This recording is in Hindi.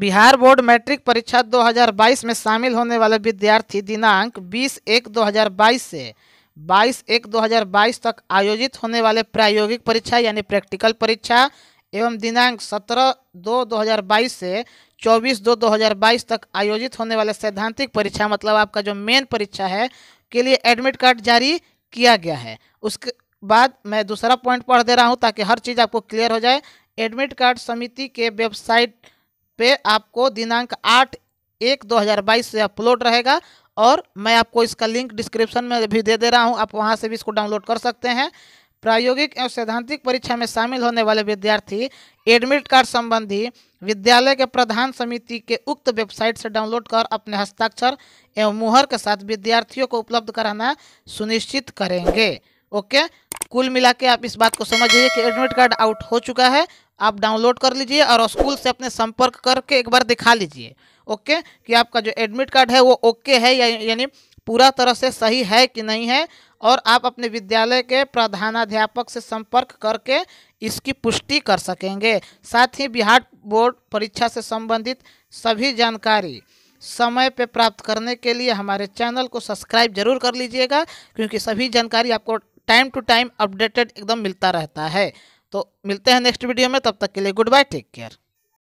बिहार बोर्ड मैट्रिक परीक्षा 2022 में शामिल होने वाले विद्यार्थी दिनांक 20 एक 2022 से 22 एक 2022 तक आयोजित होने वाले प्रायोगिक परीक्षा यानी प्रैक्टिकल परीक्षा एवं दिनांक 17 दो 2022 से 24 दो 2022 तक आयोजित होने वाले सैद्धांतिक परीक्षा मतलब आपका जो मेन परीक्षा है के लिए एडमिट कार्ड जारी किया गया है उसके बाद मैं दूसरा पॉइंट पढ़ दे रहा हूँ ताकि हर चीज़ आपको क्लियर हो जाए एडमिट कार्ड समिति के वेबसाइट पे आपको दिनांक आठ एक दो हज़ार बाईस से अपलोड रहेगा और मैं आपको इसका लिंक डिस्क्रिप्शन में भी दे दे रहा हूँ आप वहाँ से भी इसको डाउनलोड कर सकते हैं प्रायोगिक एवं सैद्धांतिक परीक्षा में शामिल होने वाले विद्यार्थी एडमिट कार्ड संबंधी विद्यालय के प्रधान समिति के उक्त वेबसाइट से डाउनलोड कर अपने हस्ताक्षर एवं मुहर के साथ विद्यार्थियों को उपलब्ध कराना सुनिश्चित करेंगे ओके कुल मिला के आप इस बात को समझिए कि एडमिट कार्ड आउट हो चुका है आप डाउनलोड कर लीजिए और स्कूल से अपने संपर्क करके एक बार दिखा लीजिए ओके कि आपका जो एडमिट कार्ड है वो ओके है या यानी पूरा तरह से सही है कि नहीं है और आप अपने विद्यालय के प्रधानाध्यापक से संपर्क करके इसकी पुष्टि कर सकेंगे साथ ही बिहार बोर्ड परीक्षा से संबंधित सभी जानकारी समय पर प्राप्त करने के लिए हमारे चैनल को सब्सक्राइब जरूर कर लीजिएगा क्योंकि सभी जानकारी आपको टाइम टू टाइम अपडेटेड एकदम मिलता रहता है तो मिलते हैं नेक्स्ट वीडियो में तब तक के लिए गुड बाय टेक केयर